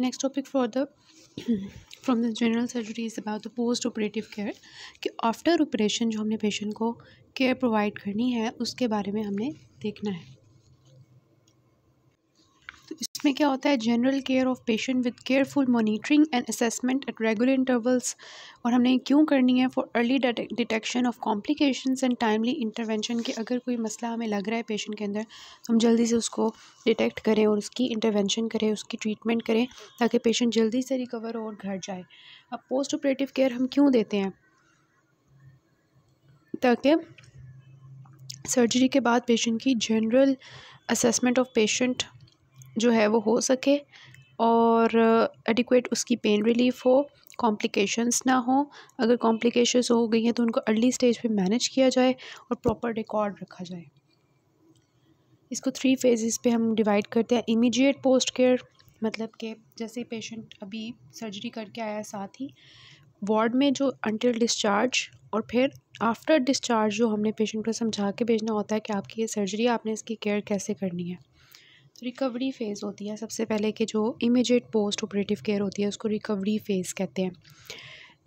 Next topic for the from the general surgery is about the post operative care कि after operation जो हमने patient को care provide करनी है उसके बारे में हमने देखना है इसमें क्या होता है general care of patient with careful monitoring and assessment at regular intervals और हमने क्यों करनी है for early detection of complications and timely intervention के अगर कोई मसला हमें लग रहा है पेशेंट के अंदर तो हम जल्दी से उसको डिटेक्ट करें और उसकी इंटरवेंशन करें उसकी ट्रीटमेंट करें ताकि पेशेंट जल्दी से रिकवर हो और घर जाए अब पोस्ट ऑपरेटिव केयर हम क्यों देते हैं ताकि सर्जरी के बाद पेशेंट की जनरल असेसमेंट ऑफ पेशेंट जो है वो हो सके और एडिकुएट उसकी पेन रिलीफ हो कॉम्प्लिकेशंस ना हो अगर कॉम्प्लिकेशंस हो गई हैं तो उनको अर्ली स्टेज पे मैनेज किया जाए और प्रॉपर रिकॉर्ड रखा जाए इसको थ्री फेजेस पे हम डिवाइड करते हैं इमीडिएट पोस्ट केयर मतलब कि जैसे पेशेंट अभी सर्जरी करके आया साथ ही वार्ड में जो अंटिल डिस्चार्ज और फिर आफ्टर डिस्चार्ज जो हमने पेशेंट को समझा के भेजना होता है कि आपकी ये सर्जरी आपने इसकी केयर कैसे करनी है रिकवरी फ़ेज़ होती है सबसे पहले कि जो इमिजिएट पोस्ट ऑपरेटिव केयर होती है उसको रिकवरी फ़ेज़ कहते हैं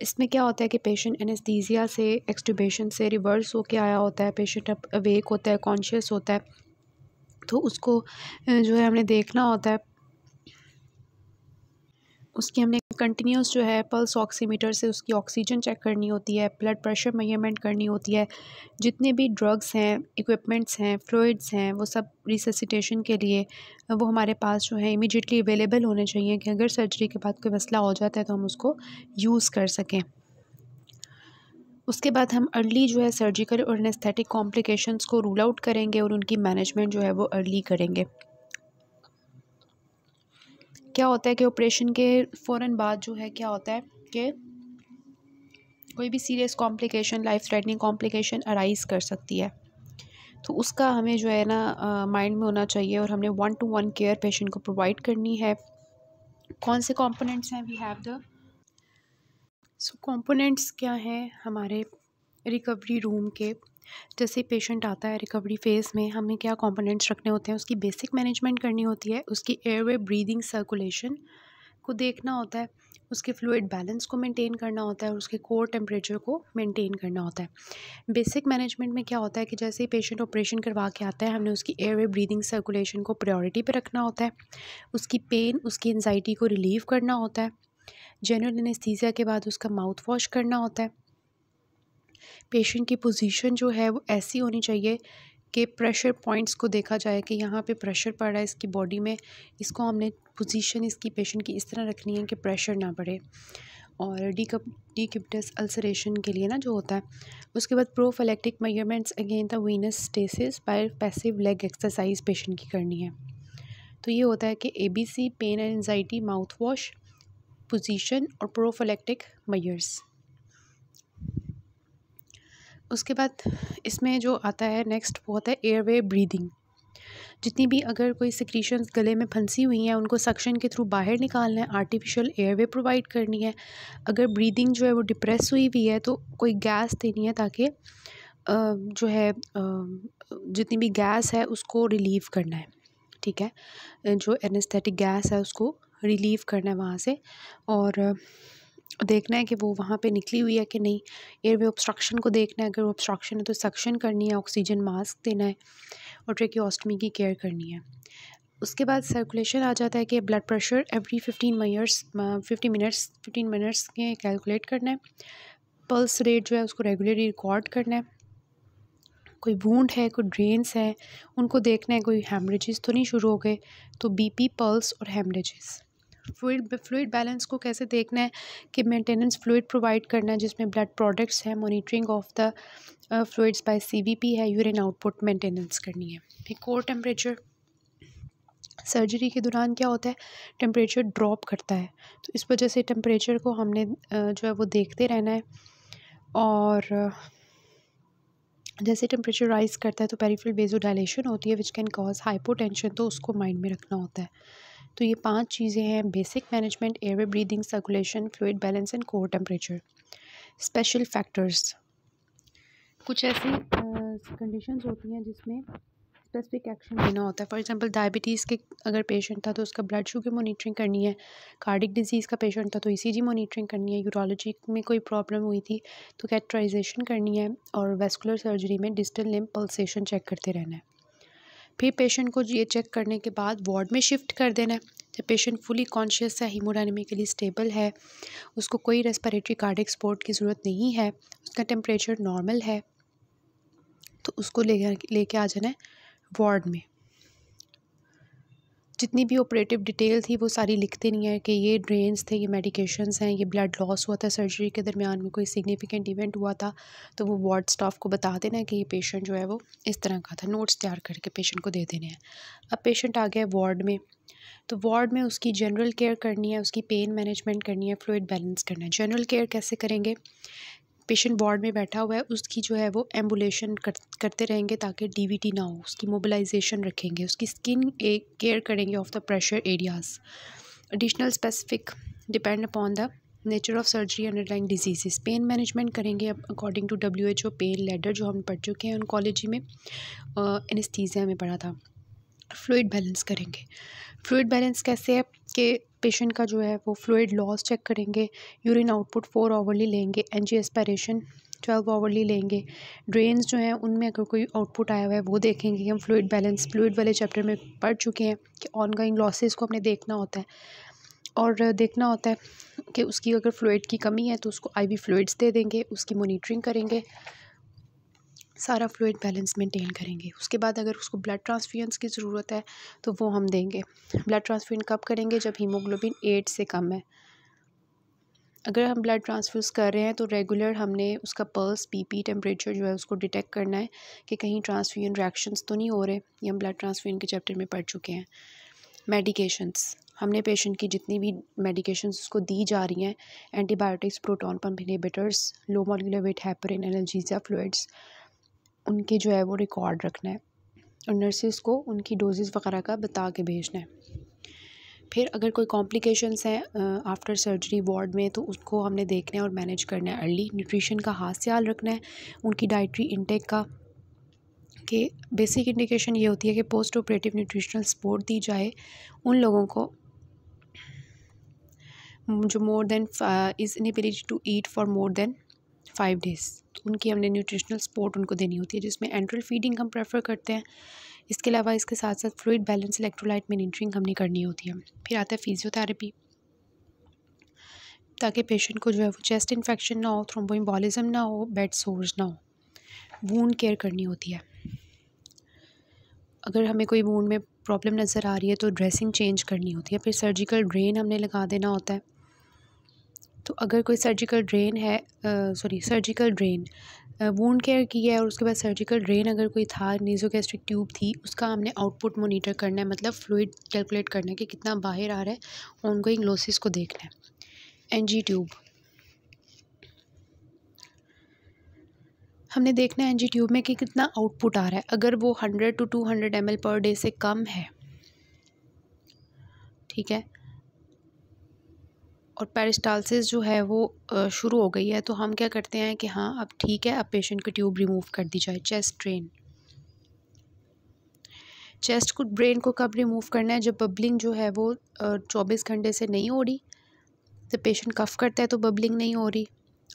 इसमें क्या होता है कि पेशेंट एनेस्थीजिया से एक्सट्यूबेशन से रिवर्स होके आया होता है पेशेंट अब अवेक होता है कॉन्शियस होता है तो उसको जो है हमने देखना होता है उसकी हमने कंटिन्यूस जो है पल्स ऑक्सीमीटर से उसकी ऑक्सीजन चेक करनी होती है ब्लड प्रेशर मेजरमेंट करनी होती है जितने भी ड्रग्स हैं इक्विपमेंट्स हैं फ्लूड्स हैं वो सब रिससीटेशन के लिए वो हमारे पास जो है इमीडिएटली अवेलेबल होने चाहिए कि अगर सर्जरी के बाद कोई मसला हो जाता है तो हम उसको यूज़ कर सकें उसके बाद हम अर्ली जो है सर्जिकल और एनेस्थेटिक कॉम्प्लिकेशंस को रूल आउट करेंगे और उनकी मैनेजमेंट जो है वो अर्ली करेंगे क्या होता है कि ऑपरेशन के फ़ौर बाद जो है क्या होता है कि कोई भी serious complication life threatening complication arise कर सकती है तो उसका हमें जो है ना माइंड में होना चाहिए और हमने one to one care patient को प्रोवाइड करनी है कौन से कंपोनेंट्स हैं we have the so components क्या हैं हमारे रिकवरी रूम के जैसे पेशेंट आता है रिकवरी फ़ेज़ में हमें क्या कंपोनेंट्स रखने होते हैं उसकी बेसिक मैनेजमेंट करनी होती है उसकी एयरवे ब्रीदिंग सर्कुलेशन को देखना होता है उसके फ्लूड बैलेंस को मेंटेन करना होता है और उसके कोर टेम्परेचर को मेंटेन करना होता है बेसिक मैनेजमेंट में क्या होता है कि जैसे ही पेशेंट ऑपरेशन करवा के आता है हमने उसकी एयरवे ब्रीदिंग सर्कुलेशन को प्रायोरिटी पे रखना होता है उसकी पेन उसकी एनजाइटी को रिलीव करना होता है जनरल इनस्थीजिया के बाद उसका माउथ वॉश करना होता है पेशेंट की पोजीशन जो है वो ऐसी होनी चाहिए कि प्रेशर पॉइंट्स को देखा जाए कि यहाँ पे प्रेशर पड़ रहा है इसकी बॉडी में इसको हमने पोजीशन इसकी पेशेंट की इस तरह रखनी है कि प्रेशर ना पड़े और डीकप डीकिप्टस अल्सरेशन के लिए ना जो होता है उसके बाद prophylactic measurements again the venous stasis by passive leg exercise patient की करनी है तो ये होता है कि A B C pain and anxiety mouth wash position और प्रोफलेक्टिक मेजर्स उसके बाद इसमें जो आता है नेक्स्ट वो होता है एयरवे ब्रीदिंग जितनी भी अगर कोई सिक्रीशन गले में फंसी हुई हैं उनको सक्शन के थ्रू बाहर निकालना है आर्टिफिशियल एयरवे प्रोवाइड करनी है अगर ब्रीदिंग जो है वो डिप्रेस हुई हुई है तो कोई गैस देनी है ताकि जो है जितनी भी गैस है उसको रिलीव करना है ठीक है जो एनेस्थेटिक गैस है उसको रिलीव करना है वहाँ से और देखना है कि वो वहाँ पे निकली हुई है कि नहीं एयरवे ऑब्स्ट्रक्शन को देखना है अगर ऑब्स्ट्रक्शन है तो सक्शन करनी है ऑक्सीजन मास्क देना है और ट्रेकियोस्टमी की केयर करनी है उसके बाद सर्कुलेशन आ जाता है कि blood pressure every fifteen mayors fifty minutes fifteen minutes के कैलकुलेट करना है पल्स रेट जो है उसको रेगुलरली रिकॉर्ड करना है कोई वूंड है कोई ड्रेन्स हैं उनको देखना है कोई हेमरेजेस तो नहीं शुरू हो गए तो बीपी पल्स और हेमरेजेस फ्लूड फ्लूड बैलेंस को कैसे देखना है कि मेंटेनेंस फ्लूड प्रोवाइड करना है जिसमें ब्लड प्रोडक्ट्स हैं monitoring of the fluids by CVP है यूरिन आउटपुट मेंटेनेंस करनी है फिर कोर टेम्परेचर सर्जरी के दौरान क्या होता है टेम्परेचर ड्रॉप करता है तो इस वजह से टेम्परेचर को हमने जो है वो देखते रहना है और जैसे टेम्परेचर राइज करता है तो पेरीफिल वेजो डायलेशन होती है विच कैन कॉज हाइपोटेंशन तो उसको माइंड में रखना होता है तो ये पांच चीज़ें हैं basic management airway breathing circulation fluid balance and core temperature special factors कुछ ऐसी कंडीशंस होती हैं जिसमें स्पेसिफिक एक्शन लेना होता है फॉर एग्जांपल डायबिटीज़ के अगर पेशेंट था तो उसका ब्लड शुगर मॉनिटरिंग करनी है कार्डिक डिजीज़ का पेशेंट था तो ईसीजी e मॉनिटरिंग करनी है यूरोलॉजी में कोई प्रॉब्लम हुई थी तो कैटराइजेशन करनी है और वेस्कुलर सर्जरी में डिजिटल लिम पल्सेशन चेक करते रहना है फिर पेशेंट को ये चेक करने के बाद वार्ड में शिफ्ट कर देना है जब पेशेंट फुली कॉन्शियस है हीमोडाइनमिकली स्टेबल है उसको कोई रेस्परेटरी कार्डिक सपोर्ट की ज़रूरत नहीं है उसका टेम्परेचर नॉर्मल है तो उसको ले लेके आ जाना है वार्ड में जितनी भी ऑपरेटिव डिटेल थी वो सारी लिखते नहीं है कि ये ड्रेन्स थे ये मेडिकेशंस हैं ये ब्लड लॉस हुआ था सर्जरी के दरमियान में कोई सिग्निफिकेंट इवेंट हुआ था तो वो वार्ड स्टाफ को बता देना कि ये पेशेंट जो है वो इस तरह का था नोट्स तैयार करके पेशेंट को दे देने हैं अब पेशेंट आ गया है वार्ड में तो वार्ड में उसकी जनरल केयर करनी है उसकी पेन मैनेजमेंट करनी है फ्लूड बैलेंस करना है जनरल केयर कैसे करेंगे पेशेंट वार्ड में बैठा हुआ है उसकी जो है वो एम्बुलेशन कर, करते रहेंगे ताकि डीवीटी ना हो उसकी मोबिलाइजेशन रखेंगे उसकी स्किन एक केयर करेंगे of the pressure areas additional specific depend upon the nature of surgery underline diseases pain management करेंगे according to W H O pain ladder जो हम पढ़ चुके हैं ऑनकोलॉजी में एनस्थीजिया में पढ़ा था फ्लूड बैलेंस करेंगे फ्लूड बैलेंस कैसे है कि पेशेंट का जो है वो फ्लूड लॉस चेक करेंगे यूरिन आउटपुट फोर आवरली लेंगे N G aspiration twelve hourly लेंगे ड्रेन्स जो हैं उनमें अगर कोई आउटपुट आया हुआ है वो देखेंगे कि हम फ्लूड बैलेंस फ्लूड वाले चैप्टर में पढ़ चुके हैं कि ऑन गोइंग लॉसेज को हमने देखना होता है और देखना होता है कि उसकी अगर फ्लूड की कमी है तो उसको वी फ्लूड्स दे देंगे उसकी मोनिटरिंग करेंगे सारा फ्लूड बैलेंस मेंटेन करेंगे उसके बाद अगर उसको ब्लड ट्रांसफ्यूजन्स की ज़रूरत है तो वो हम देंगे ब्लड ट्रांसफ्यूजन कब करेंगे जब हीमोग्लोबिन एट से कम है अगर हम ब्लड ट्रांसफ्यूज़ कर रहे हैं तो रेगुलर हमने उसका पल्स पीपी टेम्परेचर जो है उसको डिटेक्ट करना है कि कहीं ट्रांसफ्यूजन रिएक्शंस तो नहीं हो रहे ये हम ब्लड ट्रांसफ्यूजन के चैप्टर में पढ़ चुके हैं मेडिकेशंस हमने पेशेंट की जितनी भी मेडिकेशंस उसको दी जा रही हैं antibiotics proton pump inhibitors low molecular weight heparin analgesia fluids उनके जो है वो रिकॉर्ड रखना है और नर्सिस को उनकी डोजेज़ वगैरह का बता के भेजना है फिर अगर कोई कॉम्प्लिकेशंस हैं आफ्टर सर्जरी वार्ड में तो उसको हमने देखना है और मैनेज करना है अर्ली न्यूट्रिशन का हाथ ख्याल रखना है उनकी डाइट्री इंटेक का कि बेसिक इंडिकेशन ये होती है कि पोस्ट ऑपरेटिव न्यूट्रिशनल सपोर्ट दी जाए उन लोगों को जो more than is inability to eat for more than five days तो उनकी हमने न्यूट्रिशनल सपोर्ट उनको देनी होती है जिसमें एंट्रल फीडिंग हम प्रेफर करते हैं इसके अलावा इसके साथ साथ फ्लूड बैलेंस इलेक्ट्रोलाइट मेनिटरिंग हमने करनी होती है फिर आता है फिजियोथेरेपी ताकि पेशेंट को जो है वो चेस्ट इन्फेक्शन ना हो थ्रोम्बोइम्बॉलिज़म ना हो बेड सोर्स ना हो वून केयर करनी होती है अगर हमें कोई वून में प्रॉब्लम नज़र आ रही है तो ड्रेसिंग चेंज करनी होती है फिर सर्जिकल ड्रेन हमने लगा देना होता है तो अगर कोई सर्जिकल ड्रेन है sorry surgical drain wound care की है और उसके बाद सर्जिकल ड्रेन अगर कोई था नीजोगेस्ट्रिक ट्यूब थी उसका हमने आउटपुट मोनीटर करना है मतलब फ्लूड कैलकुलेट करना है कि कितना बाहर आ रहा है ऑनगोइंग लोसिस को देखना है जी ट्यूब हमने देखना है एनजी ट्यूब में कि कितना आउटपुट आ रहा है अगर वो hundred to two hundred M per day से कम है ठीक है और पेरिस्टालसिस जो है वो शुरू हो गई है तो हम क्या करते हैं कि हाँ अब ठीक है अब पेशेंट की ट्यूब रिमूव कर दी जाए चेस्ट ड्रेन चेस्ट को ब्रेन को कब रिमूव करना है जब बबलिंग जो है वो चौबीस घंटे से नहीं हो रही जब पेशेंट कफ करता है तो बबलिंग नहीं हो रही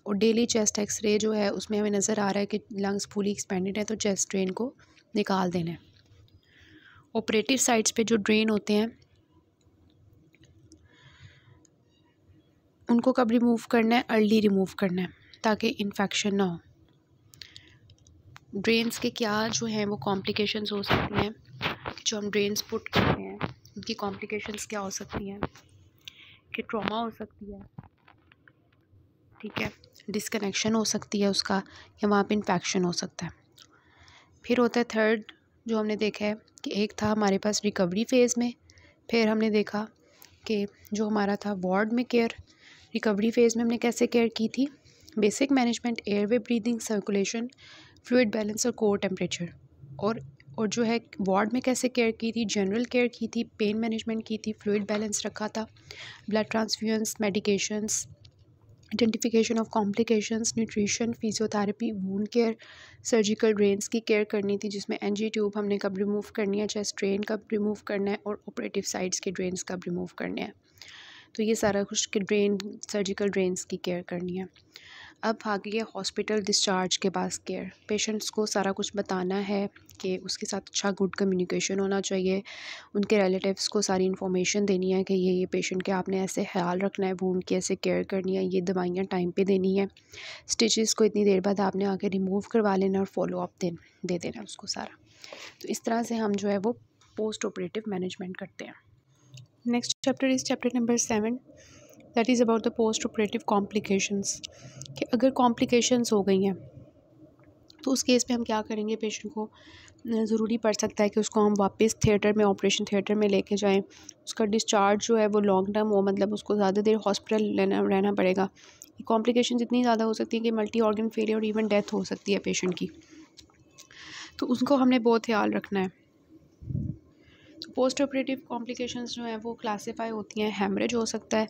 और डेली चेस्ट एक्सरे जो है उसमें हमें नज़र आ रहा है कि लंग्स फुली एक्सपेंडेड है तो चेस्ट ड्रेन को निकाल देना है ऑपरेटिव साइड्स पे जो ड्रेन होते हैं उनको कब रिमूव करना है अर्ली रिमूव करना है ताकि इन्फेक्शन ना हो ड्रेन्स के क्या जो हैं वो कॉम्प्लिकेशंस हो सकती हैं जो हम ड्रेन्स पुट करते हैं उनकी कॉम्प्लिकेशंस क्या हो सकती हैं कि ट्रॉमा हो सकती है ठीक है डिसकनेक्शन हो सकती है उसका या वहाँ पे इन्फेक्शन हो सकता है फिर होता है थर्ड जो हमने देखा है कि एक था हमारे पास रिकवरी फेज़ में फिर हमने देखा कि जो हमारा था वार्ड में केयर रिकवरी फेज़ में हमने कैसे केयर की थी basic management airway breathing circulation fluid balance और कोर टेम्परेचर और और जो है वार्ड में कैसे केयर की थी जनरल केयर की थी पेन मैनेजमेंट की थी फ्लूड बैलेंस रखा था blood transfusions medications identification of complications nutrition physiotherapy wound care surgical drains की केयर करनी थी जिसमें एन जी ट्यूब हमने कब रिमूव करनी है चेस्ट ड्रेन कब रिमूव करना है और ऑपरेटिव साइड्स के ड्रेन्स कब रिमूव करने हैं तो ये सारा कुछ कि ड्रेन सर्जिकल ड्रेन्स की केयर करनी है अब आ गई है हॉस्पिटल डिस्चार्ज के पास केयर पेशेंट्स को सारा कुछ बताना है कि उसके साथ अच्छा गुड कम्युनिकेशन होना चाहिए उनके रिलेटिव्स को सारी इन्फॉर्मेशन देनी है कि ये ये पेशेंट के आपने ऐसे ख्याल रखना है भूम की ऐसे केयर करनी है ये दवाइयाँ टाइम पे देनी है स्टिचेस को इतनी देर बाद आपने आके रिमूव करवा लेना और फॉलो अप दे, दे देना उसको सारा तो इस तरह से हम जो है वो पोस्ट ऑपरेटिव मैनेजमेंट करते हैं next chapter is chapter number seven that is about the post operative complications कि अगर complications हो गई हैं तो उस केस में हम क्या करेंगे पेशेंट को ज़रूरी पड़ सकता है कि उसको हम वापस थिएटर में ऑपरेशन थिएटर में लेके जाएं उसका डिस्चार्ज जो है वो लॉन्ग टर्म हो मतलब उसको ज़्यादा देर हॉस्पिटल लेना रहना पड़ेगा कॉम्प्लिकेशन इतनी ज़्यादा हो सकती है कि मल्टी ऑर्गन फेलियर और इवन डेथ हो सकती है पेशेंट की तो उसको हमने बहुत ख्याल रखना है पोस्ट ऑपरेटिव कॉम्प्लिकेशंस जो हैं वो क्लासीफाई होती हैं हेमरेज हो सकता है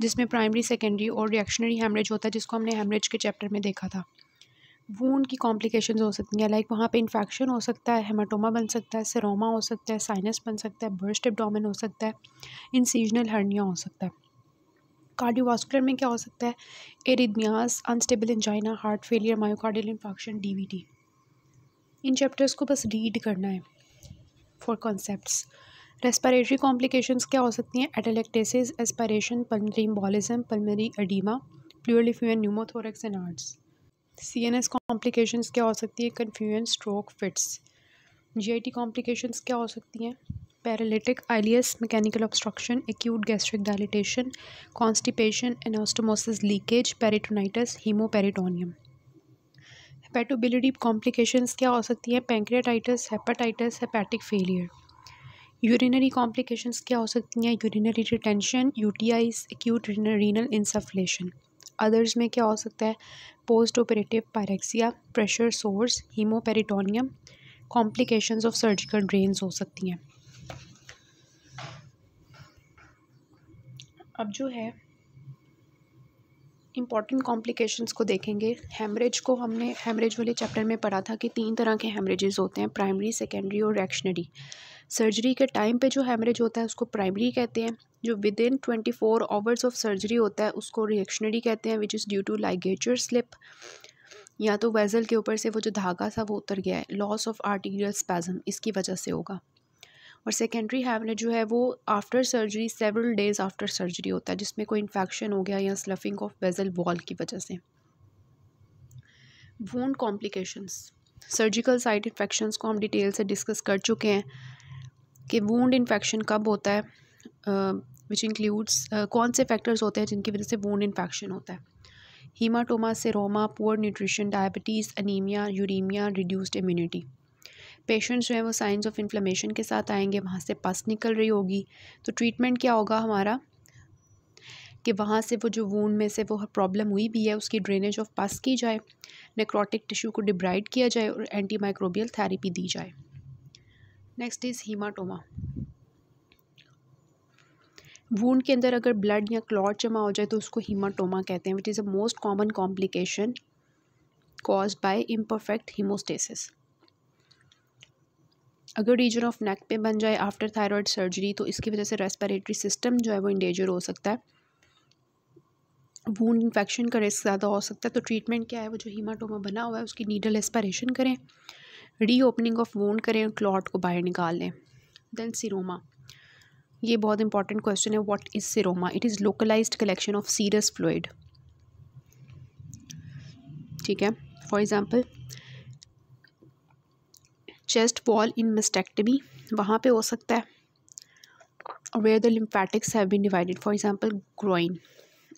जिसमें प्राइमरी सेकेंडरी और रिएक्शनरी हेमरेज होता है जिसको हमने हेमरेज के चैप्टर में देखा था वून की कॉम्प्लिकेशंस हो सकती हैं लाइक वहाँ पे इन्फेक्शन हो सकता है हेमाटोमा बन सकता है सरोमा हो सकता है साइनस बन सकता है बर्स्ट एबडोमिन हो सकता है इन सीजनल हर्निया हो सकता है कार्डियोवास्कुलर में क्या हो सकता है arrhythmias unstable angina heart failure myocardial infection डी इन चैप्टर्स को बस रीड करना है फॉर कॉन्सेप्ट्स रेस्पिरेटरी कॉम्प्लिकेशंस क्या हो सकती हैं atelectasis aspiration pulmonary embolism pulmonary oedema pleural effusion pneumothorax and arts C N S complications क्या हो सकती है confusion stroke fits G I T complications क्या हो सकती हैं paralytic ileus mechanical obstruction acute gastric dilatation constipation anastomosis leakage peritonitis haemoperitoneum hepatobiliary complications क्या हो सकती हैं pancreatitis hepatitis hepatic failure urinary complications क्या हो सकती हैं urinary retention UTIs acute renal insufficiency others में क्या हो सकता है post operative pyrexia pressure sores haemoperitoneum complications of surgical drains हो सकती हैं अब जो है इंपॉर्टेंट कॉम्प्लिकेशंस को देखेंगे हेमरेज को हमने हेमरेज वाले चैप्टर में पढ़ा था कि तीन तरह के हेमरेजेस होते हैं प्राइमरी सेकेंडरी और रिएक्शनरी सर्जरी के टाइम पे जो हेमरेज होता है उसको प्राइमरी कहते हैं जो within twenty four hours of surgery होता है उसको रिएक्शनरी कहते हैं which is due to ligature slip या तो वेजल के ऊपर से वो जो धागा सा वो उतर गया है लॉस ऑफ आर्टीरियल स्पैजम इसकी वजह से होगा और सेकेंडरी हैमलेट जो है वो after surgery several days after surgery होता है जिसमें कोई इन्फेक्शन हो गया या स्लफिंग ऑफ बेजल वॉल की वजह से wound complications surgical site infections को हम डिटेल से डिस्कस कर चुके हैं कि वूंड इन्फेक्शन कब होता है विच uh, इंक्लूड्स uh, कौन से फैक्टर्स होते हैं जिनकी वजह से वूंड इन्फेक्शन होता है haematoma seroma poor nutrition diabetes anaemia uraemia reduced immunity patients जो हैं वो साइंस ऑफ इन्फ्लेमेशन के साथ आएंगे वहाँ से पस निकल रही होगी तो ट्रीटमेंट क्या होगा हमारा कि वहाँ से वो जो वून में से वो प्रॉब्लम हुई भी है उसकी ड्रेनेज ऑफ पस की जाए नेक्रोटिक टिश्यू को डिब्राइड किया जाए और एंटी माइक्रोबियल थेरेपी दी जाए नेक्स्ट इज़ हीमाटोमा वून के अंदर अगर ब्लड या क्लॉट जमा हो जाए तो उसको हीमाटोमा कहते हैं which is a most common complication cause by imperfect haemostasis अगर रीजन ऑफ नेक पे बन जाए आफ्टर थायराइड सर्जरी तो इसकी वजह से रेस्पिरेटरी सिस्टम जो है वो इंडेजर हो सकता है वून इन्फेक्शन का रिस्क ज़्यादा हो सकता है तो ट्रीटमेंट क्या है वो जो हीमाटोमा बना हुआ है उसकी नीडल एस्पारेशन करें री ओपनिंग ऑफ वून करें और क्लॉट को बाहर निकाल लें देन सिरोमा ये बहुत इंपॉर्टेंट क्वेश्चन है what is seroma it is localise collection of serous fluid ठीक है for example chest wall in mastectomy वहाँ पे हो सकता है where the lymphatics have been divided for example groin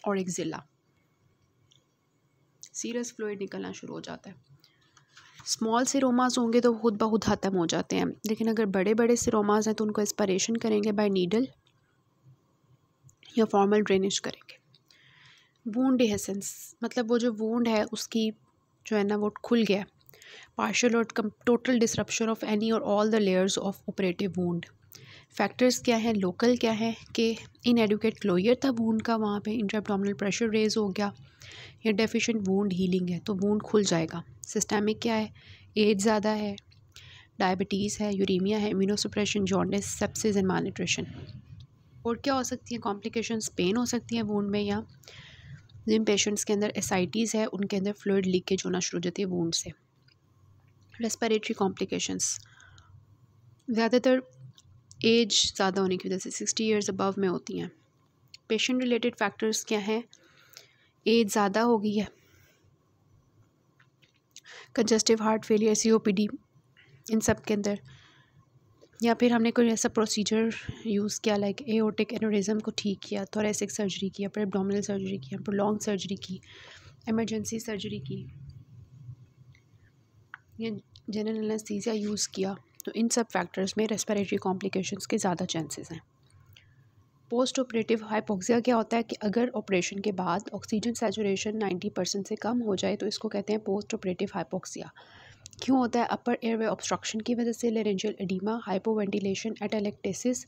और जिला सीरस फ्लोइड निकलना शुरू हो जाता है स्मॉल सिरोमाज होंगे तो खुद बहुत ख़त्म हो जाते हैं लेकिन अगर बड़े बड़े सिरोमाज हैं तो उनको एस्परेशन करेंगे बाई नीडल या फॉर्मल ड्रेनेज करेंगे वूंड डिहेसेंस मतलब वो जो वूंड है उसकी जो है ना वो खुल गया पार्शल और टोटल disruption ऑफ एनी और all the layers of operative wound factors क्या हैं लोकल क्या है कि इन एडुकेट क्लोयर था वूड का वहाँ पे इंट्राबडोमिनल प्रेशर रेज हो गया या डेफिशिएंट वूड हीलिंग है तो वूड खुल जाएगा सिस्टमिक क्या है एज ज़्यादा है डायबिटीज़ है यूरीमिया है immunosuppression jaundice sepsis and malnutrition और क्या हो सकती है कॉम्प्लिकेशन पेन हो सकती हैं वूड में या जिन पेशेंट्स के अंदर एसाइटीज़ है उनके अंदर फ्लूड लीकेज होना शुरू हो जाती है वूड से रेस्पिरेटरी कॉम्प्लिकेशंस ज़्यादातर एज ज़्यादा होने की वजह से सिक्सटी ईयर्स अबव में होती हैं पेशेंट रिलेटेड फैक्टर्स क्या हैं एज ज़्यादा हो गई है कंजस्टिव हार्ट फेलियर सीओपीडी इन सब के अंदर या फिर हमने कोई ऐसा प्रोसीजर यूज़ किया लाइक एओटिक एनोरिज्म को ठीक किया थोरेसिक सर्जरी किया फिर एबडोमिनल सर्जरी किया फिर लॉन्ग सर्जरी की एमरजेंसी सर्जरी की या जनरल एनेस्थीसिया यूज़ किया तो इन सब फैक्टर्स में रेस्पिरेटरी कॉम्प्लिकेशंस के ज़्यादा चांसेस हैं पोस्ट ऑपरेटिव हाइपोक्सिया क्या होता है कि अगर ऑपरेशन के बाद ऑक्सीजन सेचुरेशन 90 परसेंट से कम हो जाए तो इसको कहते हैं पोस्ट ऑपरेटिव हाइपोक्सिया क्यों होता है अपर एयरवे ऑब्स्ट्रक्शन की वजह से laryngeal oedema hypoventilation atelectasis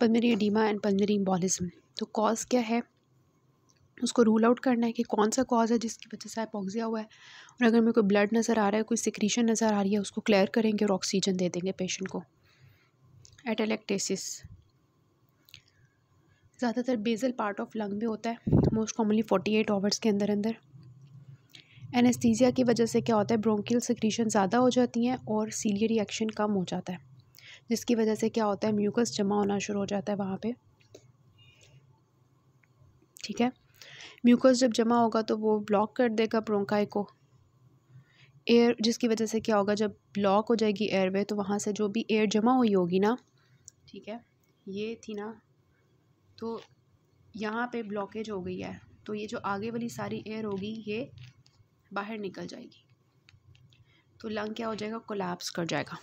pulmonary oedema and pulmonary embolism तो कॉज क्या है उसको रूल आउट करना है कि कौन सा कॉज है जिसकी वजह से एपोक्सिया हुआ है और अगर मेरे को ब्लड नज़र आ रहा है कोई सिक्रीशन नज़र आ रही है उसको क्लियर करेंगे और ऑक्सीजन दे देंगे पेशेंट को एटेलेक्टेसिस ज़्यादातर बेजल पार्ट ऑफ लंग में होता है most commonly forty eight hours के अंदर अंदर एनेस्थीजिया की वजह से क्या होता है ब्रोंकियल सिक्रीशन ज़्यादा हो जाती हैं और सीलियर रिएक्शन कम हो जाता है जिसकी वजह से क्या होता है म्यूकस जमा होना शुरू हो जाता है वहाँ पे ठीक है म्यूकस जब जमा होगा तो वो ब्लॉक कर देगा ब्रोंकाई को एयर जिसकी वजह से क्या होगा जब ब्लॉक हो जाएगी एयरवे तो वहाँ से जो भी एयर जमा हुई होगी ना ठीक है ये थी ना तो यहाँ पे ब्लॉकेज हो गई है तो ये जो आगे वाली सारी एयर होगी ये बाहर निकल जाएगी तो लंग क्या हो जाएगा कोलैप्स कर जाएगा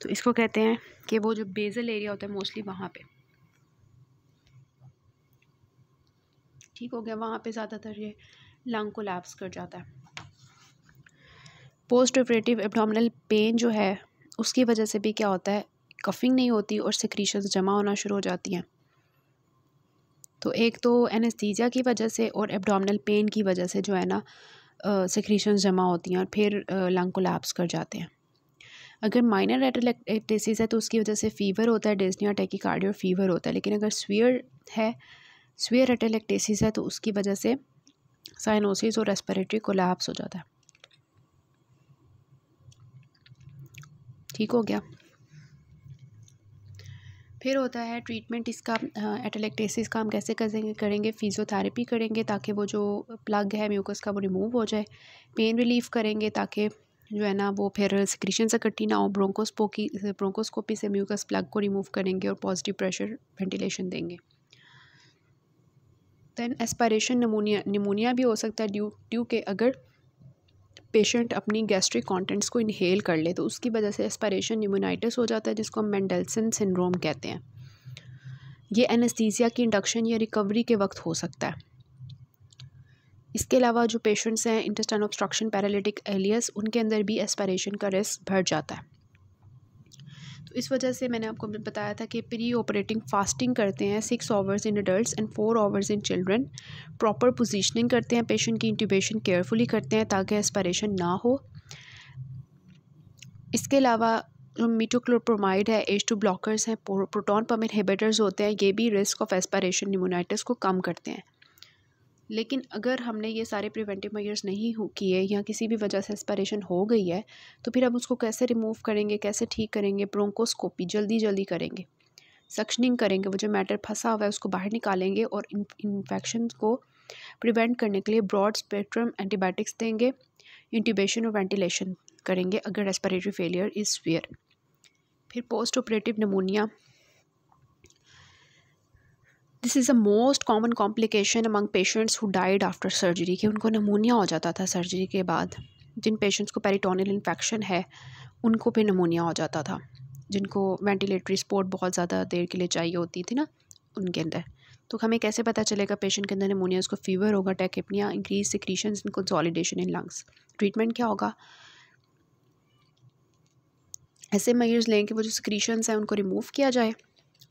तो इसको कहते हैं कि वो जो बेज़ल एरिया होता है मोस्टली वहाँ पर ठीक हो गया वहाँ पे ज़्यादातर ये लंग को लैप्स कर जाता है पोस्ट ऑपरेटिव एबडामिनल पेन जो है उसकी वजह से भी क्या होता है कफिंग नहीं होती और सिक्रीशन जमा होना शुरू हो जाती हैं तो एक तो एनेस्थीजिया की वजह से और एबडामिनल पेन की वजह से जो है ना सिक्रीशंस जमा होती हैं और फिर लंग को लैप्स कर जाते हैं अगर माइनर एटलेक्टिस है तो उसकी वजह से फ़ीवर होता है डेस्निया टेकिकार्डिया कार्डियो फीवर होता है लेकिन अगर स्वियर है स्वेयर एटेलेक्टेसिस है तो उसकी वजह से साइनोसिस और रेस्पिरेटरी कोलैप्स हो जाता है ठीक हो गया फिर होता है ट्रीटमेंट इसका एटेलेक्टेसिस का हम कैसे करेंगे करेंगे फिजियोथेरेपी करेंगे ताकि वो जो प्लग है म्यूकस का वो रिमूव हो जाए पेन रिलीफ करेंगे ताकि जो है ना वो फिर सिक्रीशन से कट्टी ना हो ब्रोंकोस्पोकी ब्रोंकोस्कोपी से म्यूकस प्लग को रिमूव करेंगे और पॉजिटिव प्रेशर वेंटिलेशन देंगे दैन एस्पायरेशन निमोनिया निमोनिया भी हो सकता है ड्यू ड्यू के अगर पेशेंट अपनी गैस्ट्रिक कॉन्टेंट्स को इनहेल कर ले तो उसकी वजह से एस्पायरेशन न्यूमोनाइटिस हो जाता है जिसको हम मैंडलसन सिंड्रोम कहते हैं ये एनस्थीसिया की इंडक्शन या रिकवरी के वक्त हो सकता है इसके अलावा जो पेशेंट्स हैं इंटेस्टाइन ऑब्स्ट्रक्शन पैरालिटिक एलियस उनके अंदर भी एस्पायरेशन का रिस्क बढ़ जाता है इस वजह से मैंने आपको बताया था कि प्री ऑपरेटिंग फास्टिंग करते हैं six hours in adult and four hours in children proper positioning करते हैं पेशेंट की इंट्यूबेशन केयरफुली करते हैं ताकि एस्परेशन ना हो इसके अलावा जो मीटोक्लोप्रोमाइड है एच टू ब्लॉकर्स हैं प्रोटॉन पम इनहिबिटर्स होते हैं ये भी रिस्क ऑफ एस्पायरेशन निमोनाइटिस को कम करते हैं लेकिन अगर हमने ये सारे प्रिवेंटिव मेजर्स नहीं किए या किसी भी वजह से एस्पायरेशन हो गई है तो फिर हम उसको कैसे रिमूव करेंगे कैसे ठीक करेंगे ब्रोंकोस्कोपी जल्दी जल्दी करेंगे सक्शनिंग करेंगे वो जो मैटर फंसा हुआ है उसको बाहर निकालेंगे और इन्फेक्शन को प्रिवेंट करने के लिए ब्रॉड स्पेक्ट्रम एंटीबायोटिक्स देंगे इंट्यूबेशन और वेंटिलेशन करेंगे अगर रेस्परेटरी फेलियर इज़ सीवियर फिर post operative pneumonia this is a most common complication among patients who died after surgery कि उनको नमूनिया हो जाता था सर्जरी के बाद जिन पेशेंट्स को पेरिटोनियल इन्फेक्शन है उनको भी नमूनिया हो जाता था जिनको वेंटिलेटरी सपोर्ट बहुत ज़्यादा देर के लिए चाहिए होती थी ना उनके अंदर तो हमें कैसे पता चलेगा पेशेंट के अंदर नमूनिया उसको फीवर होगा tachypnoea increase secretion in consolidation in lungs treatment क्या होगा ऐसे मयर्स लें कि वो जो सिक्रीशंस हैं उनको रिमूव किया जाए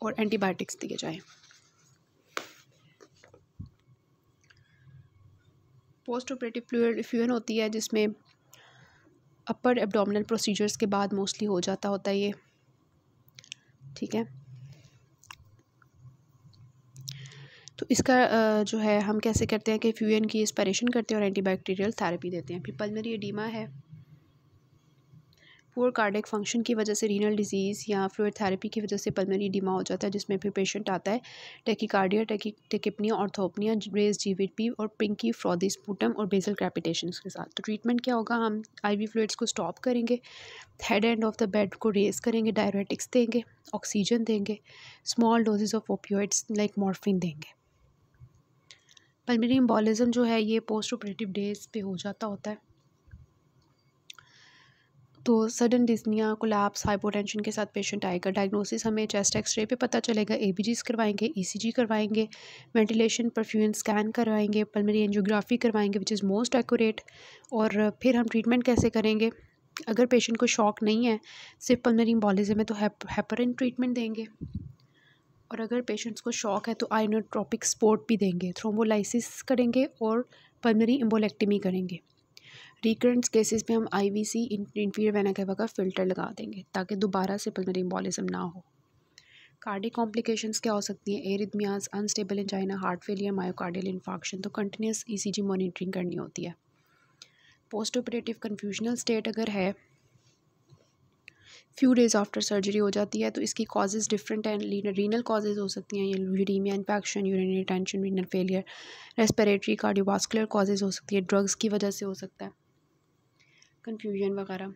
और एंटीबायोटिक्स दिए जाएँ पोस्ट ऑपरेटिव फ्यूजन होती है जिसमें अपर एब्डोमिनल प्रोसीजर्स के बाद मोस्टली हो जाता होता है ये ठीक है तो इसका जो है हम कैसे करते हैं कि फ्यूजन की एस्पायरेशन करते हैं और एंटीबैक्टीरियल थेरेपी देते हैं फिर पलमरी एडीमा है पुअर कार्डिक फंक्शन की वजह से रीनल डिजीज़ या फ्लूड थेरेपी की वजह से पल्मरी डिमा हो जाता है जिसमें फिर पेशेंट आता है टेकिकार्डिया टेकिपनिया ऑर्थोपनिया ब्रेस जीवीपी और पिंकी स्पूटम और बेसल क्रेपिटेशन के साथ तो ट्रीटमेंट क्या होगा हम वी फ्लूड्स को स्टॉप करेंगे head end of the bed को रेज करेंगे डायरेटिक्स देंगे ऑक्सीजन देंगे small doses of opioids like morphine देंगे पल्मरी एम्बोलिज्म जो है ये पोस्ट ऑपरेटिव डेज पे हो जाता होता है तो सडन डिजनिया कोलैप्स हाइपोटेंशन के साथ पेशेंट आएगा डायग्नोसिस हमें चेस्ट एक्सरे पे पता चलेगा ए करवाएंगे ई e करवाएंगे वेंटिलेशन परफ्यून स्कैन करवाएंगे पलमरी एंजियोग्राफी करवाएंगे विच इज़ मोस्ट एक्यूरेट और फिर हम ट्रीटमेंट कैसे करेंगे अगर पेशेंट को शॉक नहीं है सिर्फ पलमरी इम्बॉलिज्म है तो हेपरिन ट्रीटमेंट देंगे और अगर पेशेंट्स को शॉक है तो आइनोट्रॉपिक स्पोर्ट भी देंगे थ्रोम्बोलाइसिस करेंगे और पलमरी एम्बोलेक्टमी करेंगे रिकरेंट केसेस पे हम I V C inferior vena cava का फ़िल्टर लगा देंगे ताकि दोबारा से पल्मरी एम्बोलिज्म ना हो कार्डिक कॉम्प्लिकेशंस क्या हो सकती हैं arrhythmias unstable angina heart failure myocardial infarction तो कंटिन्यूस ईसीजी मॉनिटरिंग करनी होती है पोस्ट ऑपरेटिव कन्फ्यूजनल स्टेट अगर है फ्यू डेज़ आफ्टर सर्जरी हो जाती है तो इसकी कॉजेज़ डिफरेंट हैं रीनल कॉजेज़ हो सकती हैं uraemia infection urinary tension renal failure respiratory cardiovascular causes हो सकती है ड्रग्स की वजह से हो सकता है कन्फ्यूजन वगैरह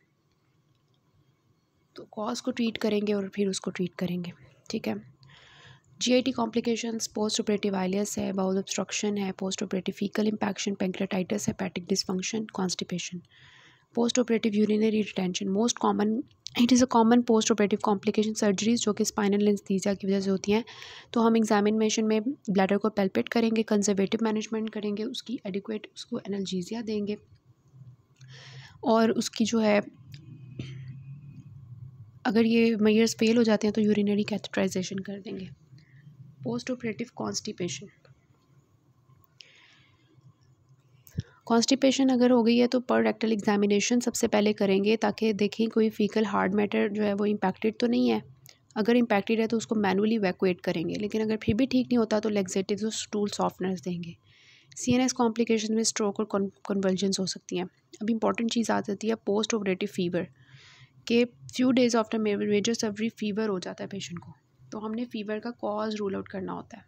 तो कॉज को ट्रीट करेंगे और फिर उसको ट्रीट करेंगे ठीक है G I T complications post operative ileus है बाउल ऑब्स्ट्रक्शन है post operative faecal impaction pancreatitis hepatic dysfunction constipation post operative urinary retention most common it is a common post operative complication surgeries जो कि spinal इंस्थीजिया की वजह से होती हैं तो हम एग्जामिनेशन में ब्लैडर को पेल्पेट करेंगे कंजर्वेटिव मैनेजमेंट करेंगे उसकी एडिक्वेट उसको एनर्जीजिया देंगे और उसकी जो है अगर ये मयर्स फेल हो जाते हैं तो यूरिनरी कैथेटराइजेशन कर देंगे पोस्ट ऑपरेटिव कॉन्स्टिपेशन कॉन्स्टिपेशन अगर हो गई है तो पर रेक्टल एग्जामिनेशन सबसे पहले करेंगे ताकि देखें कोई फीकल हार्ड मैटर जो है वो इम्पैक्टेड तो नहीं है अगर इम्पैक्टेड है तो उसको मैनुअली वैकुएट करेंगे लेकिन अगर फिर भी ठीक नहीं होता तो लेग्जेटिव स्टूल सॉफ्टनर्स देंगे सी एन एस कॉम्प्लिकेशन में स्ट्रोक और कन्वर्जेंस हो सकती हैं अब इंपॉर्टेंट चीज़ आ जाती है पोस्ट ऑपरेटिव फीवर के few days after major surgery fever हो जाता है पेशेंट को तो हमने फीवर का कॉज रूल आउट करना होता है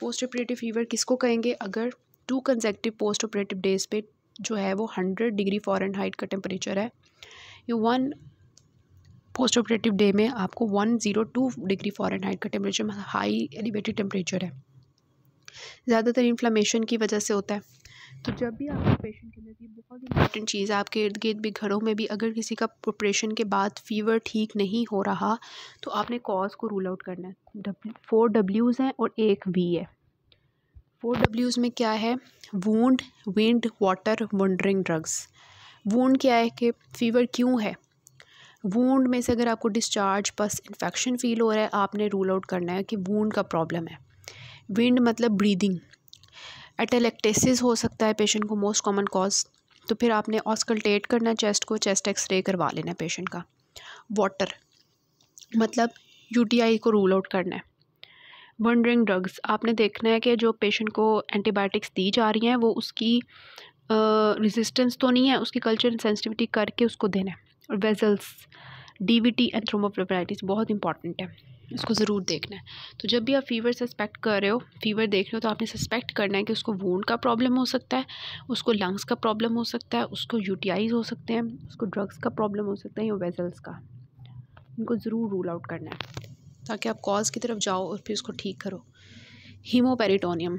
पोस्ट ऑपरेटिव फीवर किसको कहेंगे अगर two consecutive post operative days पे जो है वो हंड्रेड डिग्री फॉरन हाइट का टेम्परेचर है ये वन पोस्ट ऑपरेटिव डे में आपको one zero two degree Fahrenheit का टेम्परेचर हाई एलिवेटेड टेम्परेचर है ज़्यादातर इन्फ्लामेशन की वजह से होता है तो जब भी आपके पेशेंट के अंदर ये बहुत इंपॉर्टेंट चीज़ है आपके इर्द गिर्द भी घरों में भी अगर किसी का ऑपरेशन के बाद फीवर ठीक नहीं हो रहा तो आपने कॉज को रूल आउट करना है फोर डब्ल्यूज़ हैं और एक वी है फोर डब्ल्यूज़ में क्या है wound wind water wondering drugs wound क्या है कि फ़ीवर क्यों है वूंड में से अगर आपको डिस्चार्ज बस इन्फेक्शन फील हो रहा है आपने रूल आउट करना है कि वूंड का प्रॉब्लम है विंड मतलब ब्रीदिंग एटेलेक्टेसिस हो सकता है पेशेंट को मोस्ट कॉमन कॉज तो फिर आपने ऑस्कल्टेट करना चेस्ट को चेस्ट एक्सरे करवा लेना पेशेंट का वाटर मतलब यूटीआई को रूल आउट करना है वनड्रिंग ड्रग्स आपने देखना है कि जो पेशेंट को एंटीबायोटिक्स दी जा रही हैं वो उसकी रेजिस्टेंस तो नहीं है उसकी कल्चर सेंसिटिविटी करके उसको देना है और वेजल्स डी वी टी एंड बहुत इंपॉर्टेंट है इसको ज़रूर देखना है तो जब भी आप फीवर सस्पेक्ट कर रहे हो फीवर देख रहे हो तो आपने सस्पेक्ट करना है कि उसको वोन का प्रॉब्लम हो सकता है उसको लंग्स का प्रॉब्लम हो सकता है उसको यू हो सकते हैं उसको ड्रग्स का प्रॉब्लम हो सकता है या वेजल्स का इनको ज़रूर रूल आउट करना है ताकि आप कॉज की तरफ जाओ और फिर उसको ठीक करो हीमोपेरिटोनियम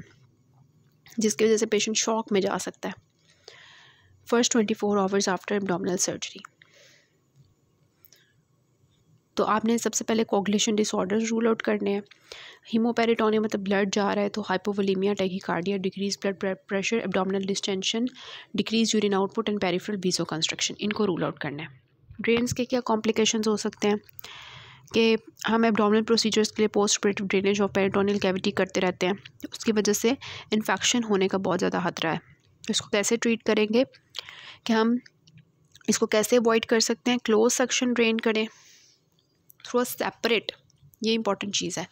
जिसकी वजह से पेशेंट शॉक में जा सकता है first twenty four hours after abdominal surgery तो आपने सबसे पहले कोगलेशन डिसऑर्डर रूल आउट करने हैं हीमोपेरिटोनिया मतलब ब्लड जा रहा है तो hypovolaemia tachycardia decrease blood pressure abdominal distension decrease urine output and peripheral vasoconstriction इनको रूल आउट करना है ड्रेन्स के क्या कॉम्प्लिकेशंस हो सकते हैं कि हम एब्डोमिनल प्रोसीजर्स के लिए पोस्ट ऑपरेटिव ड्रेनेज और पेरिटोनियल कैविटी करते रहते हैं उसकी वजह से इन्फेक्शन होने का बहुत ज़्यादा खतरा है इसको कैसे ट्रीट करेंगे कि हम इसको कैसे अवॉइड कर सकते हैं क्लोज सेक्शन ड्रेन करें थ्रू अ सेपरेट ये इंपॉर्टेंट चीज़ है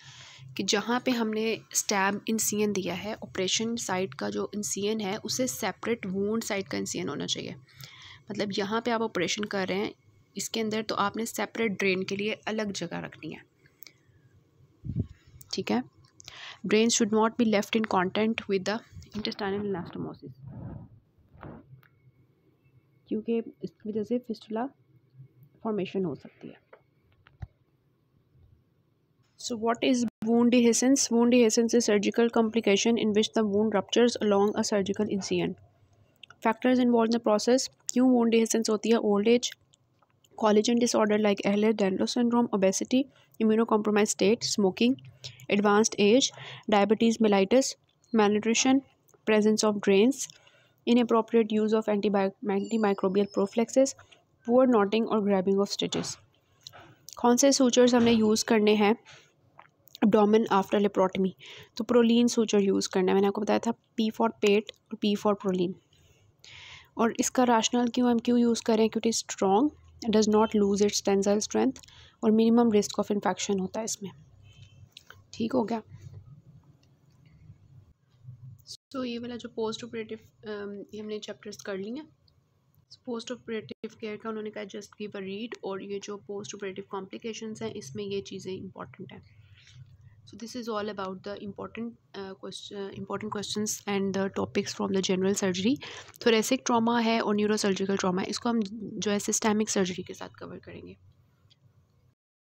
कि जहाँ पे हमने स्टैब इंसियन दिया है ऑपरेशन साइट का जो इंसियन है उसे सेपरेट वूड साइट का इंसियन होना चाहिए मतलब यहाँ पे आप ऑपरेशन कर रहे हैं इसके अंदर तो आपने सेपरेट ड्रेन के लिए अलग जगह रखनी है ठीक है drain should not be left in contact with the intestinal anastomosis क्योंकि इसकी वजह से फिस्टुला फॉर्मेशन हो सकती है So what is wound dehiscence? Wound dehiscence is surgical complication in which the wound ruptures along a surgical incision. Factors involved in the process क्यों wound dehiscence होती है old age, collagen disorder like Ehlers Danlos syndrome, obesity, immunocompromised state, smoking, advanced age, diabetes mellitus, malnutrition, presence of drains, inappropriate use of antimicrobial prophylaxis, poor knotting or grabbing of stitches. कौन से sutures हमने use करने हैं abdomen after laparotomy तो prolene suture use करना है मैंने आपको बताया था पी फॉर पेट और पी फॉर प्रोलिन और इसका राशनल क्यों हम क्यों यूज़ करें क्योंकि strong does not lose its tensile strength और मिनिमम रिस्क ऑफ इन्फेक्शन होता है इसमें ठीक हो गया सो so, ये वाला जो पोस्ट ऑपरेटिव हमने चैप्टर्स कर लिए पोस्ट ऑपरेटिव केयर का उन्होंने कहा जस्ट गिव अ रीड और ये जो पोस्ट ऑपरेटिव कॉम्प्लिकेशंस हैं इसमें ये चीज़ें इंपॉर्टेंट हैं so this is all about the important uh, question important questions and the topics from the general surgery thoracic trauma hai और neurosurgical trauma isko hum jo hai systemic surgery ke sath cover karenge